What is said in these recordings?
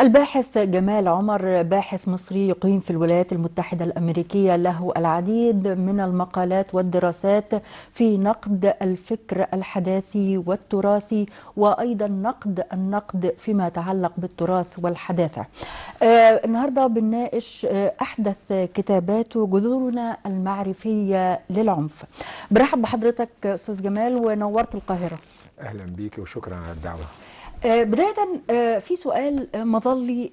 الباحث جمال عمر باحث مصري يقيم في الولايات المتحدة الأمريكية له العديد من المقالات والدراسات في نقد الفكر الحداثي والتراثي وأيضا نقد النقد فيما يتعلق بالتراث والحداثة آه، النهاردة بنناقش آه، أحدث كتاباته جذورنا المعرفية للعنف برحب بحضرتك أستاذ جمال ونورت القاهرة أهلا بك وشكرا على الدعوة آه، بداية آه، في سؤال آه، مظلي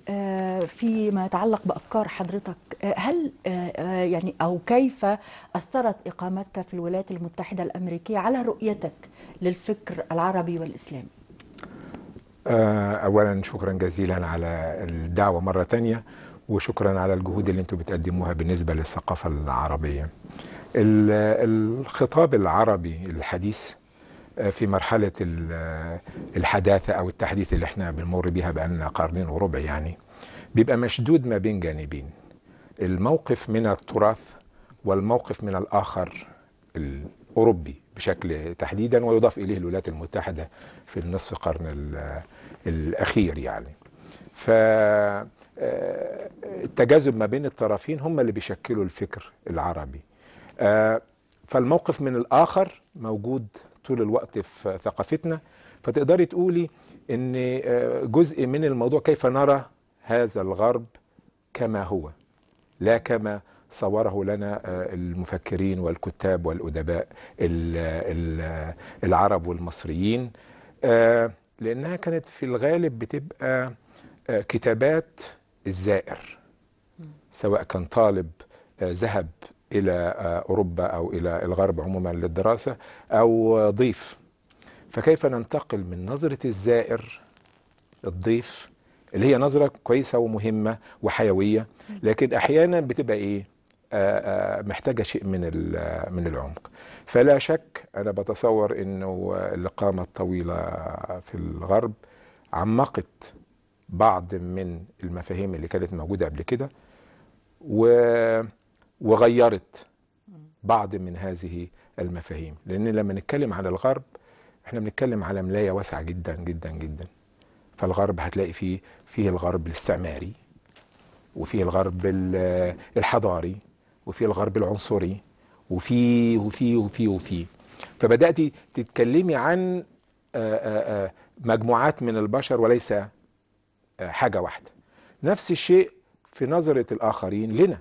فيما يتعلق بأفكار حضرتك هل يعني أو كيف أثرت إقامتك في الولايات المتحدة الأمريكية على رؤيتك للفكر العربي والإسلامي؟ أولا شكرا جزيلا على الدعوة مرة ثانية وشكرا على الجهود اللي أنتم بتقدموها بالنسبة للثقافة العربية الخطاب العربي الحديث آه، في مرحلة آه، الحداثة أو التحديث اللي احنا بنمر بها بقالنا قرنين وربع يعني بيبقى مشدود ما بين جانبين الموقف من التراث والموقف من الآخر الأوروبي بشكل تحديدا ويضاف إليه الولايات المتحدة في النصف قرن الأخير يعني ف آه، التجاذب ما بين الطرفين هم اللي بيشكلوا الفكر العربي فالموقف من الآخر موجود طول الوقت في ثقافتنا فتقدري تقولي ان آه، جزء من الموضوع كيف نرى هذا الغرب كما هو لا كما صوره لنا آه، المفكرين والكتاب والادباء العرب والمصريين آه، لانها كانت في الغالب بتبقى كتابات الزائر سواء كان طالب ذهب الى آه، اوروبا او الى الغرب عموما للدراسه او ضيف فكيف ننتقل من نظره الزائر الضيف اللي هي نظره كويسه ومهمه وحيويه لكن احيانا بتبقى ايه آه، آه، محتاجه شيء من من العمق فلا شك انا بتصور انه الاقامه الطويله في الغرب عمقت بعض من المفاهيم اللي كانت موجوده قبل كده و وغيرت بعض من هذه المفاهيم لان لما نتكلم على الغرب احنا بنتكلم على ملايه واسعه جدا جدا جدا فالغرب هتلاقي فيه فيه الغرب الاستعماري وفيه الغرب الحضاري وفيه الغرب العنصري وفيه وفيه وفيه وفيه فبداتي تتكلمي عن آه، آه، آه، مجموعات من البشر وليس حاجه واحده نفس الشيء في نظره الاخرين لنا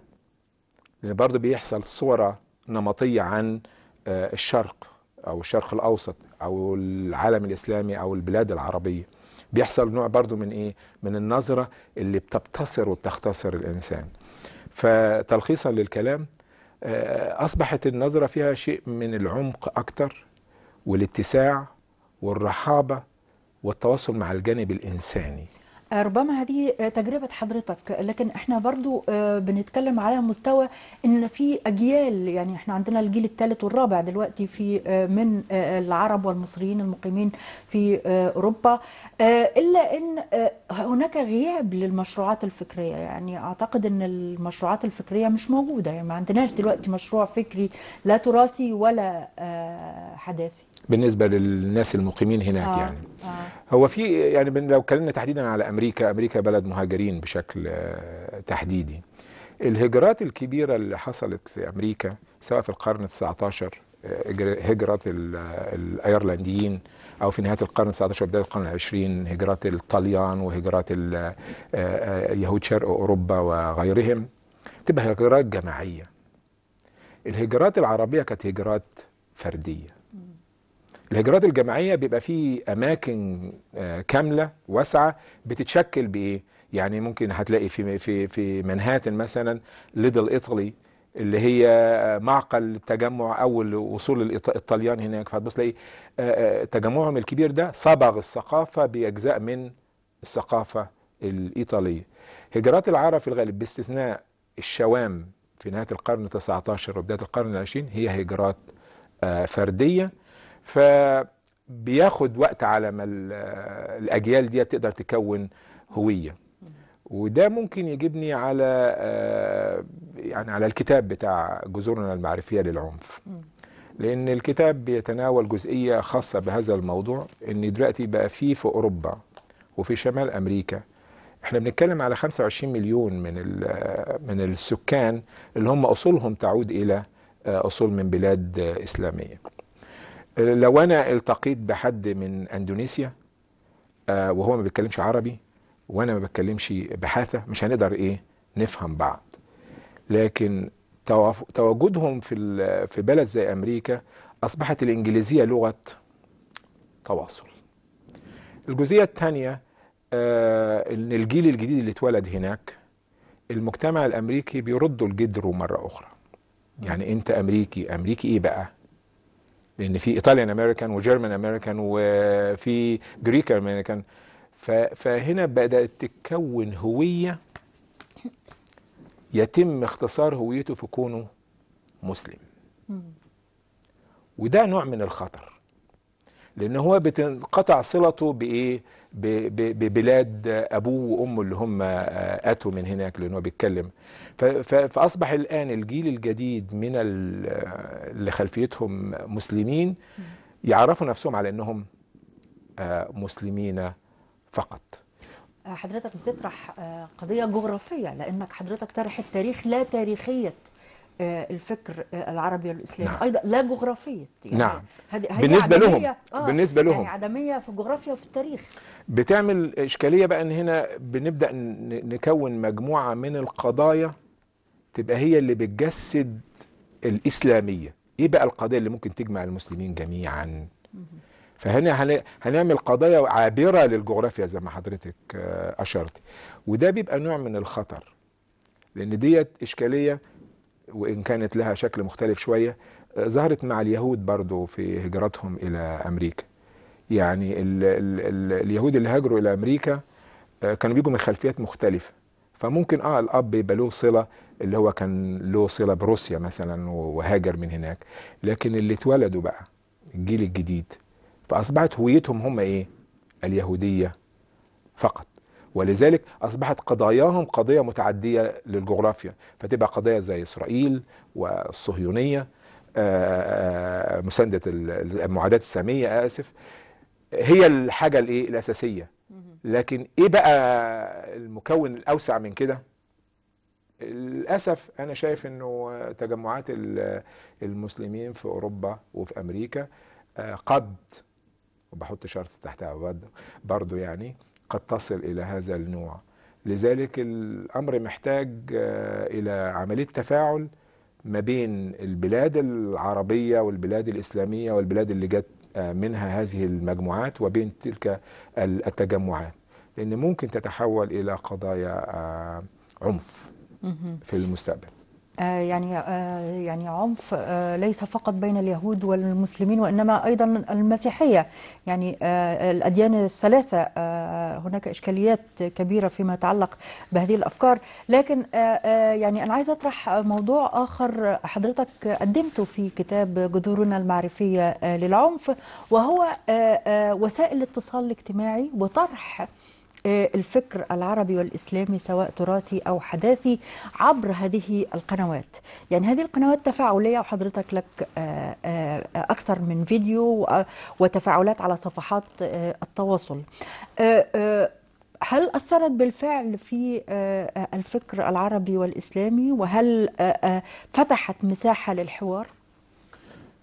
لان برضه بيحصل صوره نمطيه عن آه، الشرق او الشرق الاوسط او العالم الاسلامي او البلاد العربيه بيحصل نوع برضه من ايه من النظره اللي بتبتصر وبتختصر الانسان فتلخيصا للكلام آه، اصبحت النظره فيها شيء من العمق اكتر والاتساع والرحابه والتواصل مع الجانب الانساني ربما هذه تجربة حضرتك لكن احنا برضو آه، بنتكلم على مستوى ان في اجيال يعني احنا عندنا الجيل الثالث والرابع دلوقتي في آه، من آه، العرب والمصريين المقيمين في اوروبا الا ان هناك غياب للمشروعات الفكرية يعني اعتقد ان المشروعات الفكرية مش موجودة يعني ما عندناش دلوقتي مشروع فكري لا تراثي ولا حداثي بالنسبه للناس المقيمين هناك آه. يعني آه. هو في يعني لو اتكلمنا تحديدا على امريكا امريكا بلد مهاجرين بشكل آه، تحديدي الهجرات الكبيره اللي حصلت في امريكا سواء في القرن 19 آه، هجرة الايرلنديين او في نهايه القرن 19 بدايه القرن العشرين هجرات الطليان وهجرات آه، يهود شرق اوروبا وغيرهم تبقى هجرات جماعيه الهجرات العربيه كانت هجرات فرديه الهجرات الجماعية بيبقى في أماكن آه، كاملة واسعة بتتشكل بإيه؟ يعني ممكن هتلاقي في في في منهاتن مثلا ليدل إيطالي اللي هي آه، معقل التجمع اول وصول الطليان هناك فهتبص تلاقي آه، تجمعهم الكبير ده صبغ الثقافه باجزاء من الثقافه الايطاليه. هجرات العرب في الغالب باستثناء الشوام في نهايه القرن 19 وبدايه القرن العشرين هي هجرات فرديه فبياخد وقت على ما الاجيال دي تقدر تكون هويه وده ممكن يجيبني على آه، يعني على الكتاب بتاع جذورنا المعرفيه للعنف لان الكتاب بيتناول جزئيه خاصه بهذا الموضوع ان دلوقتي بقى في في اوروبا وفي شمال امريكا احنا بنتكلم على 25 مليون من آه، من السكان اللي هم اصولهم تعود الى آه، اصول من بلاد اسلاميه لو انا التقيت بحد من اندونيسيا آه، وهو ما بيتكلمش عربي وانا ما بتكلمش بحاثه مش هنقدر ايه نفهم بعض لكن تواجدهم في في بلد زي امريكا اصبحت الانجليزيه لغه تواصل الجزئيه الثانيه آه، ان الجيل الجديد اللي اتولد هناك المجتمع الامريكي بيرد الجدر مره اخرى يعني انت امريكي امريكي ايه بقى لان في ايطاليان امريكان وجيرمان امريكان وفي جريك امريكان فهنا بدات تتكون هويه يتم اختصار هويته في كونه مسلم وده نوع من الخطر لان هو بتنقطع صلته بايه ببلاد ابوه وامه اللي هم اتوا من هناك لانه بيتكلم فاصبح الان الجيل الجديد من اللي خلفيتهم مسلمين يعرفوا نفسهم على انهم آه، مسلمين فقط حضرتك بتطرح آه، قضية جغرافية لأنك حضرتك طرحت تاريخ لا تاريخية آه، الفكر آه، العربي والاسلامي نعم. ايضا لا جغرافيه يعني نعم هدي هدي بالنسبه لهم آه بالنسبه لهم يعني عدميه في الجغرافيا وفي التاريخ بتعمل اشكاليه بقى ان هنا بنبدا نكون مجموعه من القضايا تبقى هي اللي بتجسد الاسلاميه ايه بقى القضيه اللي ممكن تجمع المسلمين جميعا فهنا هنعمل قضايا عابره للجغرافيا زي ما حضرتك آه، اشرت وده بيبقى نوع من الخطر لان ديت اشكاليه وإن كانت لها شكل مختلف شوية آه، ظهرت مع اليهود برضو في هجرتهم إلى أمريكا يعني الـ ال ال اليهود اللي هاجروا إلى أمريكا آه، كانوا بيجوا من خلفيات مختلفة فممكن اه الاب يبقى له صله اللي هو كان له صله بروسيا مثلا وهاجر من هناك لكن اللي اتولدوا بقى الجيل الجديد فاصبحت هويتهم هم ايه اليهوديه فقط ولذلك أصبحت قضاياهم قضية متعدية للجغرافيا فتبقى قضايا زي إسرائيل والصهيونية آه، آه، مساندة المعاداة السامية آسف هي الحاجة الإيه الأساسية لكن إيه بقى المكون الأوسع من كده للأسف أنا شايف أنه تجمعات المسلمين في أوروبا وفي أمريكا آه، قد وبحط شرط تحتها برضه يعني قد تصل الى هذا النوع لذلك الامر محتاج آه، الى عمليه تفاعل ما بين البلاد العربيه والبلاد الاسلاميه والبلاد اللي جت آه، منها هذه المجموعات وبين تلك التجمعات لان ممكن تتحول الى قضايا آه، عنف في المستقبل آه، يعني آه، يعني عنف آه، ليس فقط بين اليهود والمسلمين وانما ايضا المسيحيه يعني الاديان الثلاثه هناك اشكاليات كبيره فيما يتعلق بهذه الافكار لكن يعني انا عايزه اطرح موضوع اخر حضرتك قدمته في كتاب جذورنا المعرفيه للعنف وهو وسائل الاتصال الاجتماعي وطرح آه، الفكر العربي والإسلامي سواء تراثي أو حداثي عبر هذه القنوات يعني هذه القنوات تفاعلية وحضرتك لك آه، آه، أكثر من فيديو وتفاعلات على صفحات التواصل هل أثرت بالفعل في الفكر العربي والإسلامي وهل فتحت مساحة للحوار؟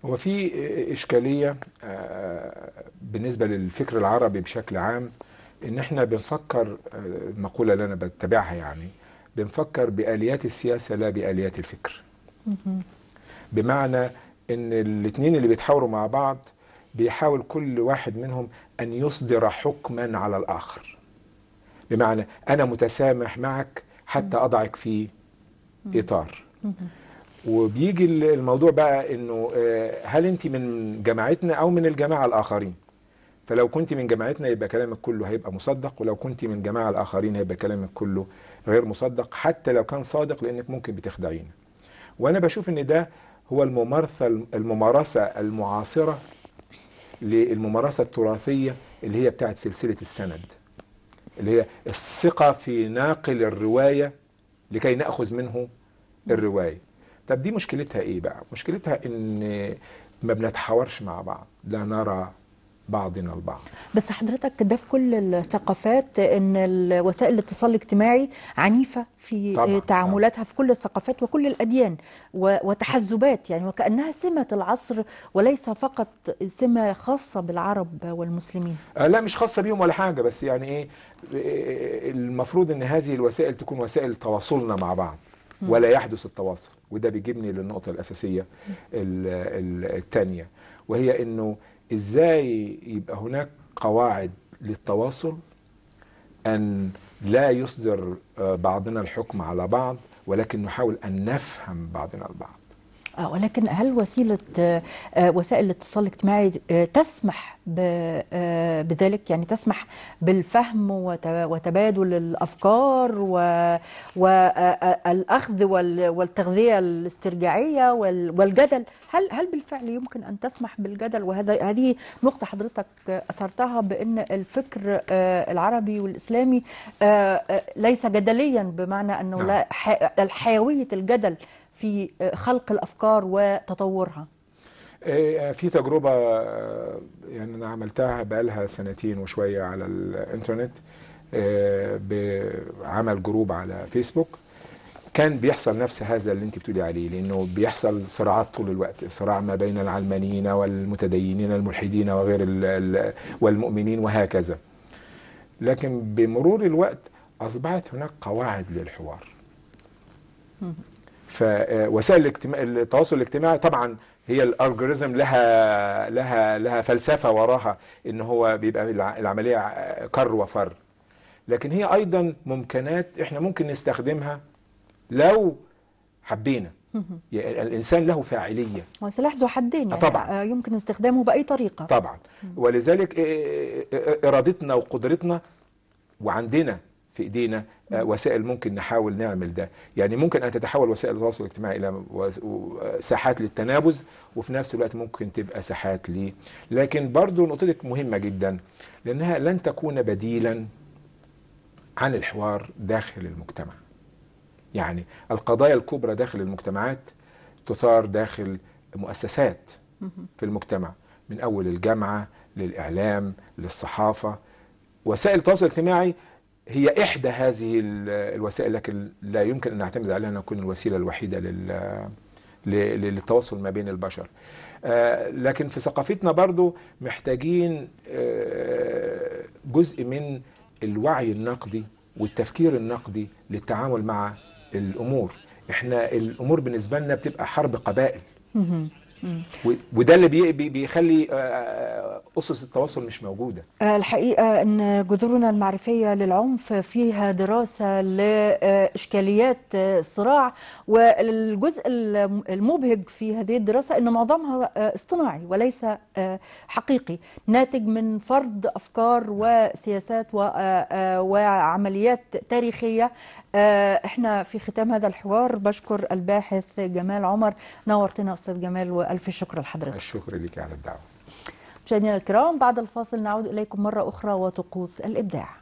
هو في إشكالية بالنسبة للفكر العربي بشكل عام ان احنا بنفكر آه، المقوله اللي انا بتبعها يعني بنفكر باليات السياسه لا باليات الفكر بمعنى ان الاثنين اللي بيتحاوروا مع بعض بيحاول كل واحد منهم ان يصدر حكما على الاخر بمعنى انا متسامح معك حتى اضعك في اطار وبيجي الموضوع بقى انه آه، هل انت من جماعتنا او من الجماعه الاخرين فلو كنت من جماعتنا يبقى كلامك كله هيبقى مصدق ولو كنت من جماعة الآخرين هيبقى كلامك كله غير مصدق حتى لو كان صادق لأنك ممكن بتخدعينا وأنا بشوف أن ده هو الممارسة الممارسة المعاصرة للممارسة التراثية اللي هي بتاعت سلسلة السند اللي هي الثقة في ناقل الرواية لكي نأخذ منه الرواية طب دي مشكلتها ايه بقى مشكلتها ان ما بنتحاورش مع بعض لا نرى بعضنا البعض بس حضرتك ده في كل الثقافات ان وسائل الاتصال الاجتماعي عنيفه في طبعا. تعاملاتها طبعا. في كل الثقافات وكل الاديان وتحزبات يعني وكانها سمه العصر وليس فقط سمه خاصه بالعرب والمسلمين آه، لا مش خاصه بيهم ولا حاجه بس يعني ايه المفروض ان هذه الوسائل تكون وسائل تواصلنا مع بعض ولا يحدث التواصل وده بيجيبني للنقطه الاساسيه الثانيه وهي انه ازاي يبقى هناك قواعد للتواصل ان لا يصدر آه، بعضنا الحكم على بعض ولكن نحاول ان نفهم بعضنا البعض آه ولكن هل وسيلة آه، آه، وسائل الاتصال الاجتماعي آه، تسمح بذلك يعني تسمح بالفهم وتبادل الأفكار والأخذ والتغذية الاسترجاعية والجدل هل هل بالفعل يمكن أن تسمح بالجدل وهذا هذه نقطة حضرتك أثرتها بأن الفكر العربي والإسلامي ليس جدليا بمعنى أنه نعم. لا حيوية الجدل في آه، خلق الافكار وتطورها إيه، آه، في تجربة آه، يعني أنا عملتها بقالها سنتين وشوية على الإنترنت بعمل جروب على فيسبوك كان بيحصل نفس هذا اللي انت بتقولي عليه لانه بيحصل صراعات طول الوقت صراع ما بين العلمانيين والمتدينين الملحدين وغير والمؤمنين وهكذا لكن بمرور الوقت اصبحت هناك قواعد للحوار فوسائل آه، التواصل الاجتماعي طبعا هي الالجوريزم لها لها لها فلسفه وراها ان هو بيبقى العمليه كر وفر لكن هي ايضا ممكنات احنا ممكن نستخدمها لو حبينا يعني الانسان له فاعليه وسلاح ذو حدين يعني طبعا آه، يمكن استخدامه باي طريقه طبعا ولذلك ارادتنا وقدرتنا وعندنا في ايدينا آه، وسائل ممكن نحاول نعمل ده يعني ممكن ان تتحول وسائل التواصل الاجتماعي الى ساحات للتنابز وفي نفس الوقت ممكن تبقى ساحات ليه لكن برضو نقطتك مهمه جدا لانها لن تكون بديلا عن الحوار داخل المجتمع يعني القضايا الكبرى داخل المجتمعات تثار داخل مؤسسات في المجتمع من اول الجامعه للاعلام للصحافه وسائل التواصل الاجتماعي هي إحدى هذه الوسائل لكن لا يمكن أن نعتمد عليها أن تكون الوسيلة الوحيدة للتواصل ما بين البشر آه، لكن في ثقافتنا برضو محتاجين آه، جزء من الوعي النقدي والتفكير النقدي للتعامل مع الأمور احنا الأمور بالنسبة لنا بتبقى حرب قبائل وده اللي بيخلي اسس التواصل مش موجوده آه، الحقيقه ان جذورنا المعرفيه للعنف فيها دراسه لاشكاليات الصراع والجزء المبهج في هذه الدراسه ان معظمها اصطناعي وليس حقيقي ناتج من فرض افكار وسياسات وعمليات تاريخيه احنا في ختام هذا الحوار بشكر الباحث جمال عمر نورتنا استاذ جمال و ألف شكر لحضرتك الشكر لك على الدعوة مشاهدينا الكرام بعد الفاصل نعود إليكم مرة أخرى وطقوس الإبداع